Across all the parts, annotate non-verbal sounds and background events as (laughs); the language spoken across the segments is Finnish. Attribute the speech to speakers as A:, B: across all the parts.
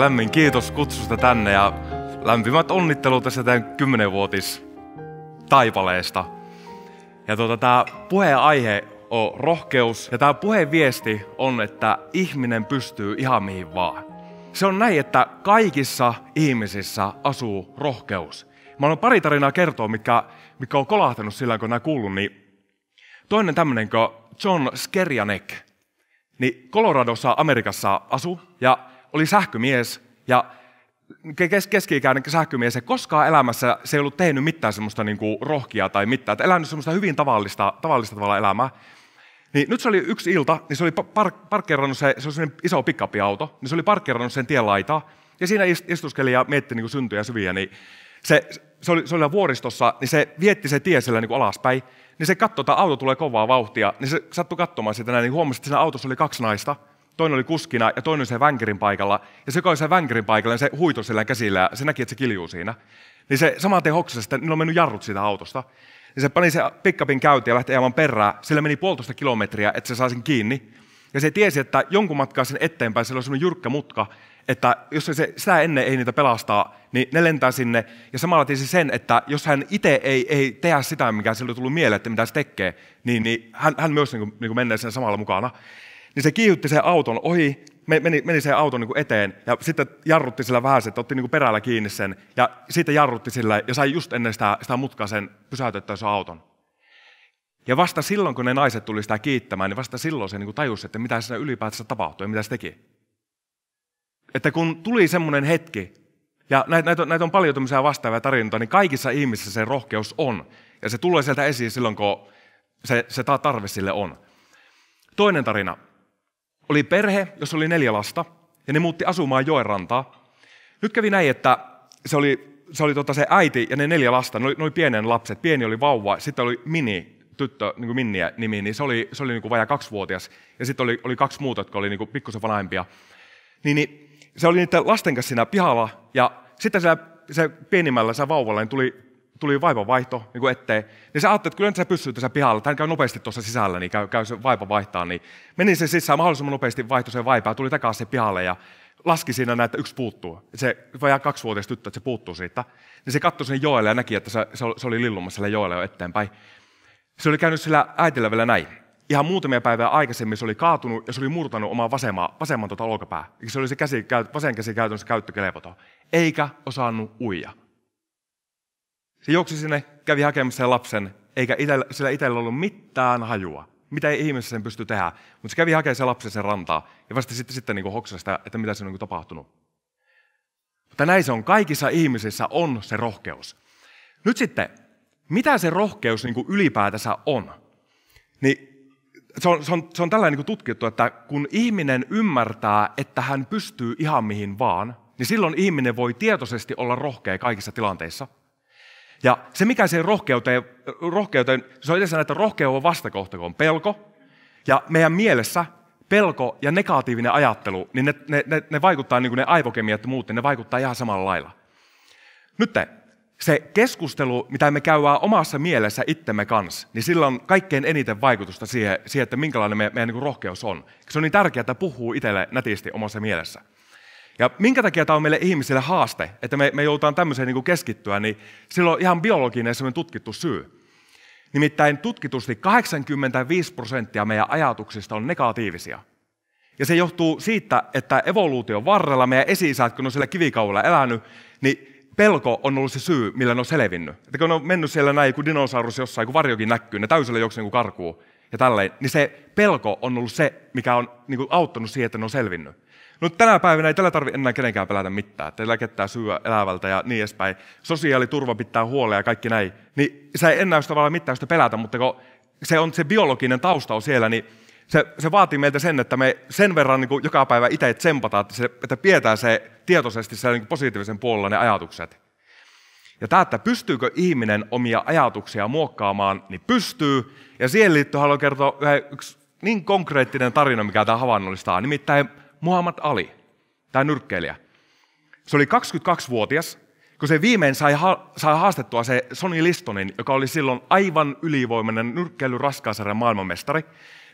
A: lämmin kiitos kutsusta tänne ja lämpimät onnittelut tästä tämän kymmenenvuotis taipaleesta. Ja tuota, tämä puheenaihe on rohkeus ja tämä puheviesti on, että ihminen pystyy ihan mihin vaan. Se on näin, että kaikissa ihmisissä asuu rohkeus. Mä oon pari tarinaa kertoa, mitkä, mitkä on kolahtanut sillä, kun nämä kuullut, niin toinen tämmöinen kuin John Skerjanek, niin Coloradossa Amerikassa asu ja oli sähkömies ja keski-ikäinen sähkömies, ei koskaan elämässä se ei ollut tehnyt mitään semmoista niin kuin rohkia tai mitään, että elänyt semmoista hyvin tavallista, tavallista tavalla elämää. Niin nyt se oli yksi ilta, niin se oli par- parkkeerannut se, se oli iso pikapiauto, niin se oli parkkeerannut sen tien laitaa, ja siinä istuskeli ja mietti niin kuin syntyjä syviä, niin se, se, oli, se oli vuoristossa, niin se vietti se tie siellä niin kuin alaspäin, niin se katsoi, että auto tulee kovaa vauhtia, niin se sattui katsomaan sitä näin, niin huomasi, että siinä autossa oli kaksi naista, toinen oli kuskina ja toinen oli se vänkerin paikalla. Ja se, joka oli se vänkerin paikalla, niin se huito siellä käsillä ja se näki, että se kiljuu siinä. Niin se saman tien hoksasi, että niillä on mennyt jarrut siitä autosta. Niin se pani se pikkapin käyntiin ja lähti ajamaan perää. Sillä meni puolitoista kilometriä, että se sai kiinni. Ja se tiesi, että jonkun matkaa sen eteenpäin siellä on sellainen jyrkkä mutka, että jos se, sitä ennen ei niitä pelastaa, niin ne lentää sinne. Ja samalla tiesi sen, että jos hän itse ei, ei tehdä sitä, mikä sille on tullut mieleen, että mitä se tekee, niin, niin hän, hän myös niin kuin, niin kuin menee sen samalla mukana niin se kiihytti sen auton ohi, meni, meni sen auton niin eteen ja sitten jarrutti sillä vähän, että otti niin kuin perällä kiinni sen ja sitten jarrutti sillä ja sai just ennen sitä, sitä mutkaa sen pysäytettyä sen auton. Ja vasta silloin, kun ne naiset tuli sitä kiittämään, niin vasta silloin se niin kuin tajusi, että mitä siinä ylipäätänsä tapahtui ja mitä se teki. Että kun tuli semmoinen hetki, ja näitä, näitä, on, näitä on paljon tämmöisiä vastaavia tarinoita, niin kaikissa ihmisissä se rohkeus on. Ja se tulee sieltä esiin silloin, kun se, se tarve sille on. Toinen tarina oli perhe, jossa oli neljä lasta, ja ne muutti asumaan joen rantaa. Nyt kävi näin, että se oli, se oli tota se äiti ja ne neljä lasta, ne oli, ne oli pienen lapset, pieni oli vauva, sitten oli mini, tyttö, niin kuin Minniä nimi, niin se oli, se oli niin kuin vajaa kaksivuotias, ja sitten oli, oli kaksi muuta, jotka oli niin kuin pikkusen vanhempia. Niin, niin se oli niiden lasten kanssa siinä pihalla, ja sitten se, se pienimmällä, se vauvalla, niin tuli tuli vaipavaihto niin kuin ettei niin sä ajattelet, että kyllä nyt sä pystyy tässä pihalla, tai käy nopeasti tuossa sisällä, niin käy, käy se vaiva vaihtaa, niin meni se sisään mahdollisimman nopeasti vaihto se vaipaa, tuli takaisin se pihalle ja laski siinä näin, että yksi puuttuu. Se vajaa kaksivuotias tyttö, että se puuttuu siitä. Niin se katsoi sen joelle ja näki, että se, se oli lillumassa sillä joelle jo eteenpäin. Se oli käynyt sillä äitillä vielä näin. Ihan muutamia päivää aikaisemmin se oli kaatunut ja se oli murtanut omaa vasemaa, vasemman tuota olkapää. Se oli se käsi, vasen käsi käytännössä käyttökelepoton. Eikä osannut uija. Se juoksi sinne, kävi hakemassa sen lapsen, eikä itellä, sillä itsellä ollut mitään hajua. Mitä ei ihmeessä sen pysty tehdä. Mutta se kävi hakemaan sen lapsen sen rantaa. Ja vasta sitten, sitten niin hoksasi sitä, että mitä se on niin tapahtunut. Mutta näin se on. Kaikissa ihmisissä on se rohkeus. Nyt sitten, mitä se rohkeus niin ylipäätänsä on? Niin se on, se on, se on tällainen niin tutkittu, että kun ihminen ymmärtää, että hän pystyy ihan mihin vaan, niin silloin ihminen voi tietoisesti olla rohkea kaikissa tilanteissa – ja se, mikä se rohkeuteen, rohkeuteen se on asiassa, että on vastakohta, kun on pelko. Ja meidän mielessä pelko ja negatiivinen ajattelu, niin ne, ne, ne, ne vaikuttaa, niin kuin ne aivokemiat ja muut, niin ne vaikuttaa ihan samalla lailla. Nyt te, se keskustelu, mitä me käydään omassa mielessä itsemme kanssa, niin sillä on kaikkein eniten vaikutusta siihen, siihen että minkälainen meidän, meidän niin rohkeus on. Se on niin tärkeää, että puhuu itselle nätisti omassa mielessä. Ja minkä takia tämä on meille ihmisille haaste, että me, me joudutaan tämmöiseen niin kuin keskittyä, niin sillä on ihan biologinen semmoinen tutkittu syy. Nimittäin tutkitusti 85 prosenttia meidän ajatuksista on negatiivisia. Ja se johtuu siitä, että evoluution varrella meidän esi kun on siellä kivikaudella elänyt, niin pelko on ollut se syy, millä ne on selvinnyt. Että kun ne on mennyt siellä näin, kun dinosaurus jossain, kun varjokin näkyy, ne täysillä juoksee niin karkuun ja tälleen, niin se pelko on ollut se, mikä on niin kuin auttanut siihen, että ne on selvinnyt. No tänä päivänä ei tällä tarvi enää kenenkään pelätä mitään, että eläkettää syö elävältä ja niin edespäin. Sosiaaliturva pitää huolea ja kaikki näin. Niin sä ei enää sitä tavallaan mitään sitä pelätä, mutta kun se on se biologinen tausta on siellä, niin se, se vaatii meiltä sen, että me sen verran niin kuin joka päivä itse tsempataan, että, se, että pidetään se tietoisesti se niin positiivisen puolella ne ajatukset. Ja tämä, että pystyykö ihminen omia ajatuksia muokkaamaan, niin pystyy. Ja siihen liittyen haluan kertoa yksi niin konkreettinen tarina, mikä tämä havainnollistaa. Nimittäin Muhammad Ali, tämä nyrkkeilijä. Se oli 22-vuotias, kun se viimein sai, ha- sai haastettua se Sonny Listonin, joka oli silloin aivan ylivoimainen nyrkkeily raskaasarjan maailmanmestari,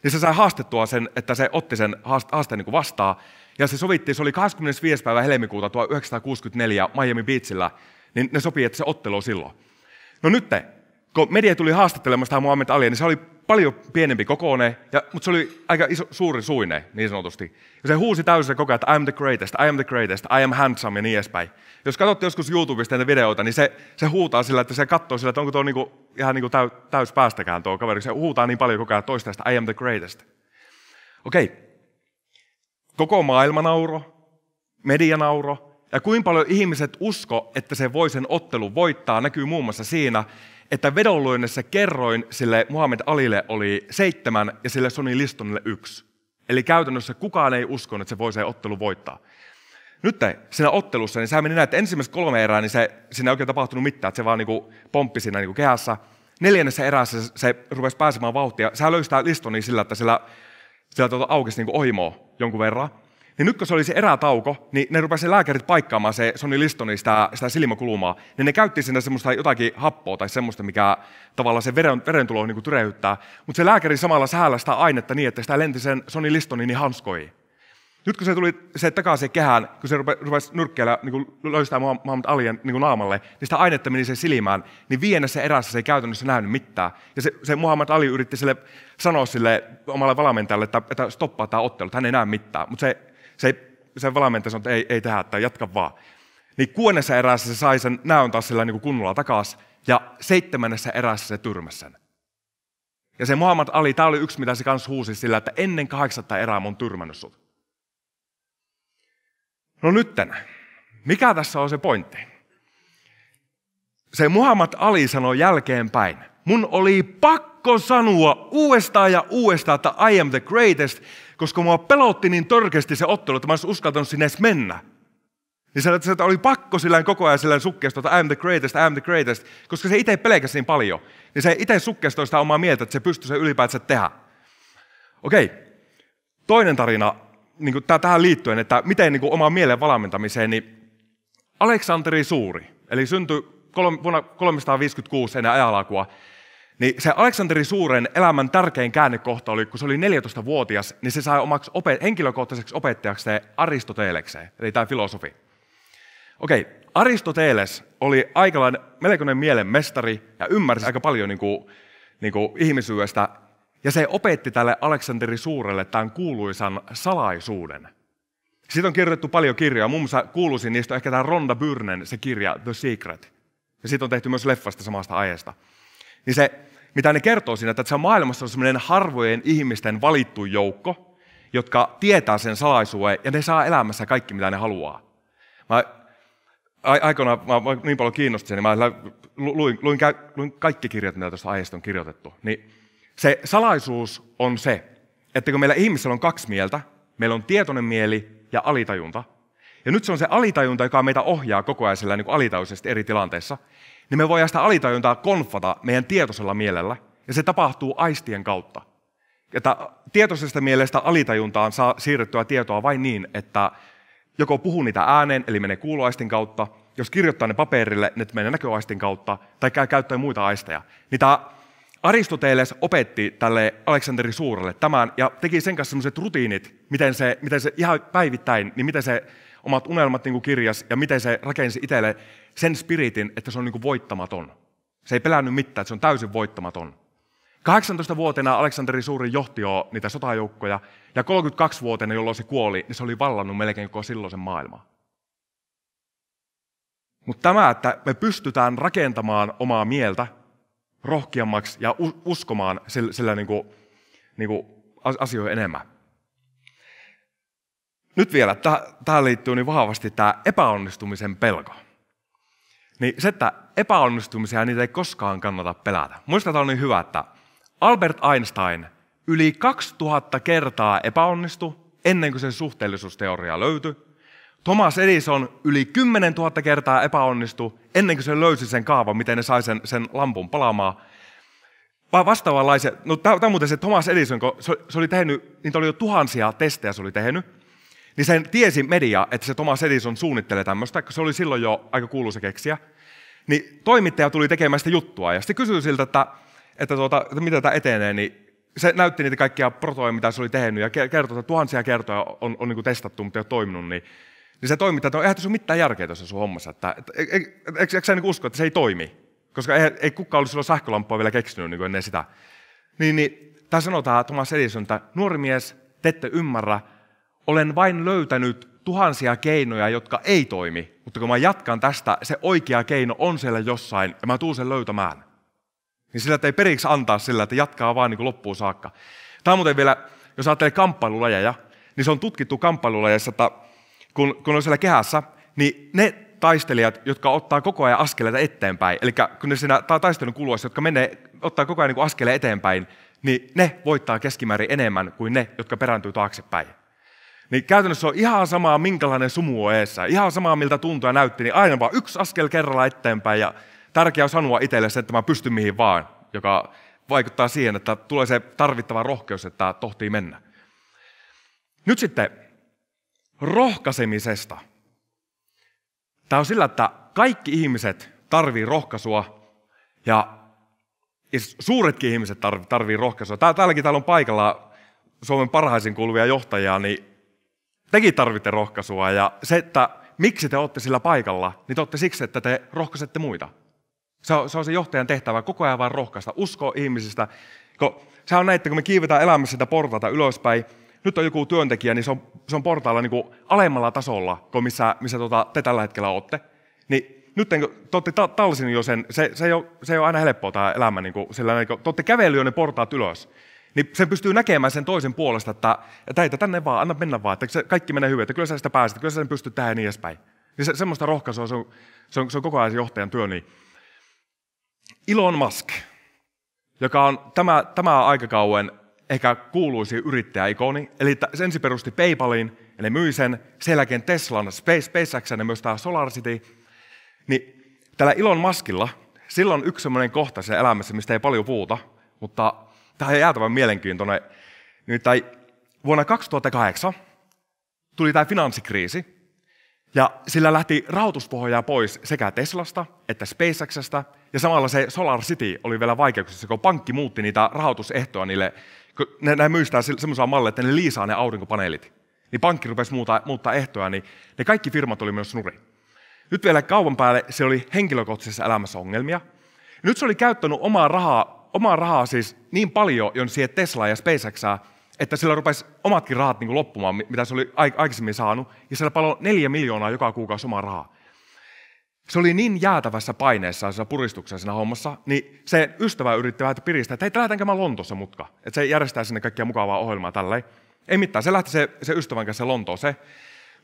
A: niin se sai haastettua sen, että se otti sen haasteen niin vastaan. Ja se sovittiin, se oli 25. päivä helmikuuta 1964 Miami Beachillä, niin ne sopii, että se ottelu on silloin. No nyt kun media tuli haastattelemaan sitä Muhammed alia, niin se oli paljon pienempi kokoone, ja, mutta se oli aika iso, suuri suine, niin sanotusti. Ja se huusi täysin koko ajan, että I am the greatest, I am the greatest, I am handsome ja niin edespäin. Jos katsotte joskus YouTubesta näitä videoita, niin se, se huutaa sillä, että se katsoo sillä, että onko tuo niinku, ihan niinku täys, täys päästäkään tuo kaveri. Se huutaa niin paljon koko ajan toista että I am the greatest. Okei. Okay. Koko maailma nauro, media nauro, ja kuinka paljon ihmiset usko, että se voi sen ottelun voittaa, näkyy muun muassa siinä, että vedonlyönnessä kerroin sille Muhammed Alille oli seitsemän ja sille Sony Listonille yksi. Eli käytännössä kukaan ei uskonut, että se voi se ottelu voittaa. Nyt siinä ottelussa, niin sä meni näin, että ensimmäisessä kolme erää, niin se, siinä ei oikein tapahtunut mitään, että se vaan niinku pomppi siinä niinku kehässä. Neljännessä erässä se, se rupesi pääsemään vauhtia. Sä löystää listoni sillä, että sillä, sillä tuota aukesi niinku ohimoa jonkun verran. Niin nyt kun se oli se erätauko, niin ne rupesivat lääkärit paikkaamaan se Sonny Listonin sitä, sitä silmäkulumaa. Niin ne käytti sinne semmoista jotakin happoa tai semmoista, mikä tavallaan se veren, verentulo niin kuin tyreyttää. Mutta se lääkäri samalla säällä sitä ainetta niin, että sitä lenti sen Sonny Listonin niin hanskoi. Nyt kun se tuli se takaisin kehään, kun se rupesi nyrkkeellä niin löystää Muhammad Alien niin naamalle, niin sitä ainetta meni sen silmään, niin vienessä erässä se ei käytännössä nähnyt mitään. Ja se, se Muhammad Ali yritti sille sanoa sille omalle valmentajalle, että, että stoppaa tämä ottelu, hän ei näe mitään. Mutta se se, se valmentaja sanoi, että ei, ei tehdä, että jatka vaan. Niin kuudennessa erässä se sai sen näön taas sillä niin kunnolla takaisin ja seitsemännessä erässä se tyrmäsi sen. Ja se Muhammad Ali, tämä oli yksi, mitä se kanssa huusi sillä, että ennen kahdeksatta erää mun tyrmännyt sut. No nytten, mikä tässä on se pointti? Se Muhammad Ali sanoi jälkeenpäin, mun oli pakko sanoa uudestaan ja uudestaan, että I am the greatest, koska mua pelotti niin törkeästi se ottelu, että mä olisin uskaltanut sinne edes mennä. Niin sanoi, että oli pakko sillä koko ajan sillä sukkeesta, että I'm the greatest, I'm the greatest, koska se itse pelkäsi niin paljon. Niin se itse sukkeestoi sitä omaa mieltä, että se pystyy se ylipäätänsä tehdä. Okei, toinen tarina niin kuin tähän liittyen, että miten niin kuin omaa mielen valmentamiseen, niin Aleksanteri Suuri, eli syntyi vuonna 356 ennen ajalakua, niin se Aleksanteri Suuren elämän tärkein käännekohta oli, kun se oli 14-vuotias, niin se sai omaksi opet- henkilökohtaiseksi opettajaksi Aristotelekseen, eli tämä filosofi. Okei, Aristoteles oli aikalainen melkoinen mielen mestari ja ymmärsi aika paljon niin kuin, niin kuin ihmisyydestä. Ja se opetti tälle Aleksanteri Suurelle tämän kuuluisan salaisuuden. Siitä on kirjoitettu paljon kirjoja. Muun muassa kuuluisin niistä on ehkä tämä Ronda Byrnen se kirja The Secret. Ja siitä on tehty myös leffasta samasta aiheesta niin se, mitä ne kertoo siinä, että tässä maailmassa on semmoinen harvojen ihmisten valittu joukko, jotka tietää sen salaisuuden ja ne saa elämässä kaikki, mitä ne haluaa. Mä, aikoinaan mä, mä niin paljon kiinnostin sen, niin mä luin, luin, luin kaikki kirjat, mitä tästä aiheesta on kirjoitettu. Niin se salaisuus on se, että kun meillä ihmisillä on kaksi mieltä, meillä on tietoinen mieli ja alitajunta – ja nyt se on se alitajunta, joka meitä ohjaa koko ajan sillä niin alitajuisesti eri tilanteissa. Niin me voidaan sitä alitajuntaa konfata meidän tietoisella mielellä. Ja se tapahtuu aistien kautta. Ja tietoisesta mielestä alitajuntaan saa siirrettyä tietoa vain niin, että joko puhuu niitä ääneen, eli menee kuuloaistin kautta, jos kirjoittaa ne paperille, ne menee näköaistin kautta, tai käy käyttää muita aisteja. Niin tämä Aristoteles opetti tälle Aleksanteri Suurelle tämän ja teki sen kanssa sellaiset rutiinit, miten se, miten se ihan päivittäin, niin miten se omat unelmat niin kuin kirjas ja miten se rakensi itselle sen spiritin, että se on niin kuin voittamaton. Se ei pelännyt mitään, että se on täysin voittamaton. 18 vuotena Aleksanteri Suuri johti jo niitä sotajoukkoja, ja 32 vuotena jolloin se kuoli, niin se oli vallannut melkein koko silloisen maailmaa. Mutta tämä, että me pystytään rakentamaan omaa mieltä rohkeammaksi ja uskomaan sillä, sillä niin kuin, niin kuin asioihin enemmän nyt vielä, tähän liittyy niin vahvasti tämä epäonnistumisen pelko. Niin se, että epäonnistumisia niitä ei koskaan kannata pelätä. Muistetaan on niin hyvä, että Albert Einstein yli 2000 kertaa epäonnistui ennen kuin sen suhteellisuusteoria löytyi. Thomas Edison yli 10 000 kertaa epäonnistui ennen kuin se löysi sen kaavan, miten ne sai sen, sen lampun palaamaan. Vaan vastaavanlaisia, no tämä on muuten se Thomas Edison, kun se, se oli tehnyt, niitä oli jo tuhansia testejä se oli tehnyt, niin sen tiesi media, että se Thomas Edison suunnittelee tämmöistä, koska se oli silloin jo aika kuuluisa keksiä. Niin toimittaja tuli tekemään sitä juttua ja sitten kysyi siltä, että, että, tuota, että mitä tämä etenee, niin se näytti niitä kaikkia protoja, mitä se oli tehnyt ja kertoi, että tuhansia kertoja on, on niin kuin testattu, mutta ei ole toiminut, niin niin se toimittaja, että eihän tässä ole mitään järkeä tuossa sun hommassa. Että, eikö sä niin usko, että se ei toimi? Koska ei, ei kukaan ollut silloin sähkölamppua vielä keksinyt niin ennen sitä. Niin, niin tämä sanotaan Thomas Edison, että nuori mies, te ette ymmärrä, olen vain löytänyt tuhansia keinoja, jotka ei toimi, mutta kun mä jatkan tästä, se oikea keino on siellä jossain ja mä tuun sen löytämään. Niin sillä ei periksi antaa sillä, että jatkaa vaan niin kuin loppuun saakka. Tämä on muuten vielä, jos ajattelee kamppailulajeja, niin se on tutkittu kamppailulajeissa, että kun, kun on siellä kehässä, niin ne taistelijat, jotka ottaa koko ajan askeleita eteenpäin, eli kun ne siinä taistelun kuluessa, jotka menee, ottaa koko ajan niin askeleen eteenpäin, niin ne voittaa keskimäärin enemmän kuin ne, jotka perääntyy taaksepäin. Niin käytännössä on ihan samaa, minkälainen sumu on eessä, ihan samaa, miltä tuntuu ja näytti, niin aina vaan yksi askel kerralla eteenpäin ja tärkeää on sanoa itselle se, että mä pystyn mihin vaan, joka vaikuttaa siihen, että tulee se tarvittava rohkeus, että tohtii mennä. Nyt sitten rohkaisemisesta. Tämä on sillä, että kaikki ihmiset tarvii rohkaisua ja suuretkin ihmiset tarvii, rohkaisua. täälläkin täällä on paikalla Suomen parhaisin kuuluvia johtajia, niin Tekin tarvitte rohkaisua ja se, että miksi te olette sillä paikalla, niin te olette siksi, että te rohkaisette muita. Se on, se on se johtajan tehtävä, koko ajan vaan rohkaista, uskoa ihmisistä. Kun, sehän on näin, että kun me kiivetään elämässä sitä portaata ylöspäin, nyt on joku työntekijä, niin se on, se on portailla niin kuin alemmalla tasolla kuin missä, missä tota, te tällä hetkellä olette. Niin nyt te olette tallisin jo sen, se, se, ei ole, se ei ole aina helppoa tämä elämä, niin kuin, sillä, niin kuin, te olette kävellyt jo ne portaat ylös. Niin se pystyy näkemään sen toisen puolesta, että täitä tänne vaan, anna mennä vaan, että kaikki menee hyvin, että kyllä sä sitä pääset, kyllä sä sen pystyt tähän ja niin edespäin. Niin se, semmoista rohkaisua, se on, se, on, se on koko ajan johtajan työ. Niin Elon Musk, joka on tämä, tämä aikakauden ehkä kuuluisi yrittäjäikoni, eli se ensin perusti PayPalin, ja ne myi sen, sen jälkeen Teslan, Space, SpaceX ja myös tämä City. niin tällä Elon Muskilla, silloin yksi semmoinen kohta sen elämässä, mistä ei paljon puuta, mutta Tämä on jäätävän mielenkiintoinen. tai vuonna 2008 tuli tämä finanssikriisi, ja sillä lähti rahoituspohjaa pois sekä Teslasta että SpaceXstä, ja samalla se Solar City oli vielä vaikeuksissa, kun pankki muutti niitä rahoitusehtoja niille, kun ne, ne myystää semmoisella mallilla, että ne liisaa ne aurinkopaneelit. Niin pankki rupesi muuttaa, muuttaa ehtoja, niin ne kaikki firmat oli myös nuri. Nyt vielä kauan päälle se oli henkilökohtaisessa elämässä ongelmia. Nyt se oli käyttänyt omaa rahaa omaa rahaa siis niin paljon jon siihen Teslaan ja SpaceXään, että sillä rupesi omatkin rahat niin kuin loppumaan, mitä se oli aikaisemmin saanut, ja sillä paloi neljä miljoonaa joka kuukausi omaa rahaa. Se oli niin jäätävässä paineessa siinä puristuksessa siinä hommassa, niin se ystävä yritti vähän piristää, että hei, lähdetäänkö mä Lontossa mutka, että se järjestää sinne kaikkia mukavaa ohjelmaa tälleen. Ei mitään, se lähti se, se ystävän kanssa Lontooseen.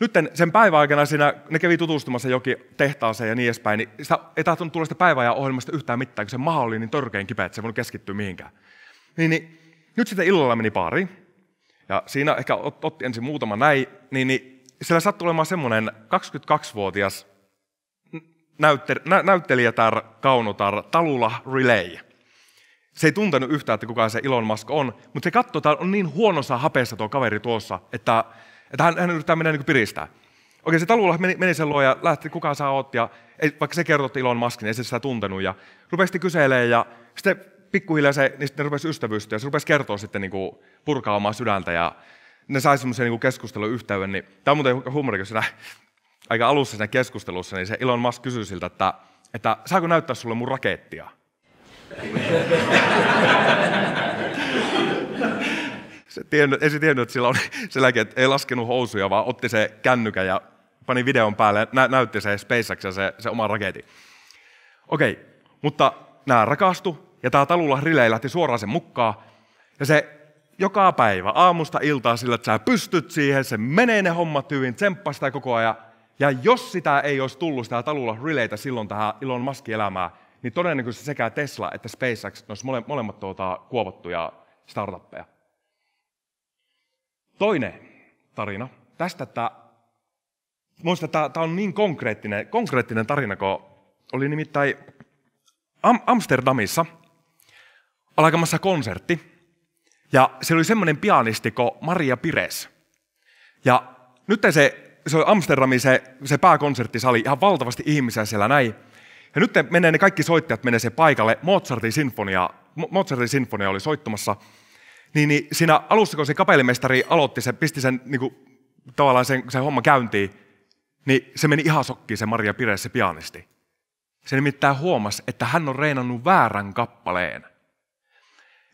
A: Nyt sen päivän aikana siinä, ne kävi tutustumassa jokin tehtaaseen ja niin edespäin, niin sitä ei tahtunut tulla sitä päiväajan ohjelmasta yhtään mitään, kun se maha oli niin törkeen kipeä, että se ei voinut keskittyä mihinkään. Niin, niin, nyt sitten illalla meni pari ja siinä ehkä otti ensin muutama näin, niin, niin siellä sattui olemaan semmoinen 22-vuotias näytte, nä, näyttelijätär, kaunotar, Talula Relay. Se ei tuntenut yhtään, että kuka se Elon Musk on, mutta se katsoi, että on niin huonossa hapeessa tuo kaveri tuossa, että että hän, hän yrittää mennä niin piristää. Okei, se talulla meni, meni sen luo ja lähti, kuka sä oot, ja ei, vaikka se kertoi Ilon Maskin, ei se sitä tuntenut, ja rupesi kyselemään, ja sitten pikkuhiljaa se, niin sitten ne rupesi ystävystyä, ja se rupesi kertoa sitten niin kuin, purkaa omaa sydäntä, ja ne sai semmoisen niinku niin keskusteluyhteyden, niin tämä on muuten kun siinä aika alussa siinä keskustelussa, niin se Ilon Musk kysyi siltä, että, että saako näyttää sulle mun rakettia? (laughs) se tiennyt, ei se tiennyt, että sillä oli silläkin, (laughs) että ei laskenut housuja, vaan otti se kännykän ja pani videon päälle ja näytti se SpaceX ja se, se oma raketin. Okei, okay. mutta nämä rakastu ja tämä talulla rilei lähti suoraan sen mukaan. Ja se joka päivä aamusta iltaa sillä, että sä pystyt siihen, se menee ne hommat hyvin, tsemppaa sitä koko ajan. Ja jos sitä ei olisi tullut sitä talulla rileitä silloin tähän Elon Muskin elämään, niin todennäköisesti sekä Tesla että SpaceX, ne olisi mole, molemmat tuota, kuovattuja startuppeja. Toinen tarina. Tästä tämä, muista, tämä, tämä on niin konkreettinen, konkreettinen tarina, kun oli nimittäin Am- Amsterdamissa alkamassa konsertti. Ja se oli semmoinen pianisti kuin Maria Pires. Ja nyt se, se oli Amsterdamin se, se pääkonserttisali, ihan valtavasti ihmisiä siellä näin. Ja nyt menee ne kaikki soittajat menee se paikalle. Mozartin sinfonia, Mozartin sinfonia oli soittamassa – niin, niin siinä alussa, kun se kapellimestari aloitti, se pisti sen niin kuin, tavallaan sen, sen homman käyntiin, niin se meni ihan sokkiin se Maria Pire, se pianisti. Se nimittäin huomasi, että hän on reenannut väärän kappaleen.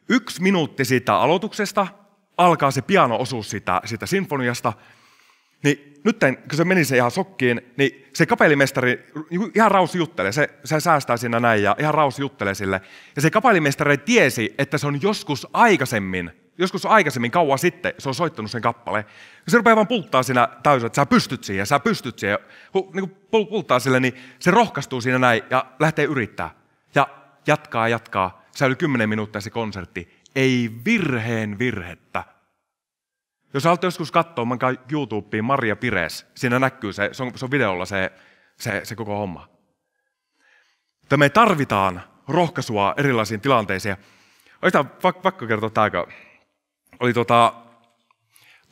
A: Yksi minuutti siitä aloituksesta alkaa se pianoosuus siitä, siitä sinfoniasta, niin nyt kun se meni se ihan sokkiin, niin se kapellimestari ihan raus juttelee, se, se säästää siinä näin ja ihan raus juttelee sille. Ja se kapellimestari tiesi, että se on joskus aikaisemmin, joskus aikaisemmin kauan sitten, se on soittanut sen kappaleen. se rupeaa vaan pulttaa siinä täysin, että sä pystyt siihen, sä pystyt siihen. Kun niin kuin pulttaa sille, niin se rohkaistuu siinä näin ja lähtee yrittää. Ja jatkaa, jatkaa. Se oli kymmenen minuuttia se konsertti. Ei virheen virhettä jos haluatte joskus katsoa, mankaa YouTubeen Maria Pires, siinä näkyy se, se on, se on videolla se, se, se koko homma. Että me tarvitaan rohkaisua erilaisiin tilanteisiin. Oikeastaan vaikka kertoa tämä, oli tota,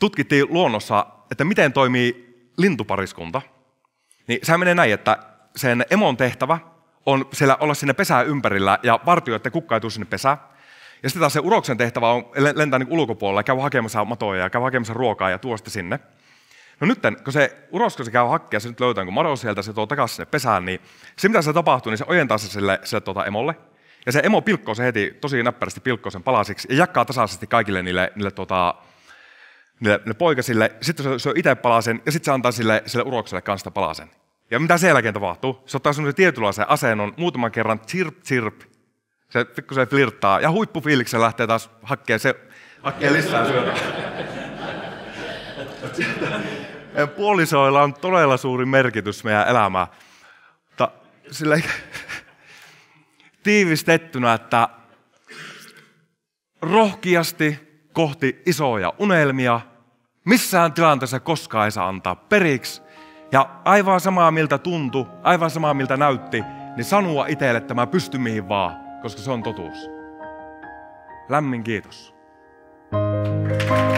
A: tutkittiin luonnossa, että miten toimii lintupariskunta. Niin sehän menee näin, että sen emon tehtävä on siellä olla sinne pesää ympärillä ja vartioida, että kukka ei sinne pesää. Ja sitten taas se uroksen tehtävä on lentää niin ulkopuolella, ja käy hakemassa matoja ja käy hakemassa ruokaa ja tuosta sinne. No nyt, kun se uros, kun se käy hakkeen, se nyt löytää, kun niinku mado sieltä, se tuo takaisin sinne pesään, niin se mitä se tapahtuu, niin se ojentaa se sille, sille tuota emolle. Ja se emo pilkkoo se heti tosi näppärästi pilkkoo sen palasiksi ja jakkaa tasaisesti kaikille niille, niille, tuota, niille, niille poikasille. Sitten se syö itse palasen ja sitten se antaa sille, sille urokselle kanssa palasen. Ja mitä sen jälkeen tapahtuu? Se ottaa sellaisen tietynlaisen asennon muutaman kerran, chirp, chirp, se pikkusen flirttaa ja huippufiiliksen lähtee taas hakkeen, se, hakkeen lisää syödä. Puolisoilla on todella suuri merkitys meidän elämään. Ta, sillä tiivistettynä, että rohkeasti kohti isoja unelmia. Missään tilanteessa koskaan ei saa antaa periksi. Ja aivan samaa miltä tuntui, aivan samaa miltä näytti, niin sanoa itselle, että mä pystyn mihin vaan koska se on totuus. Lämmin kiitos. thank you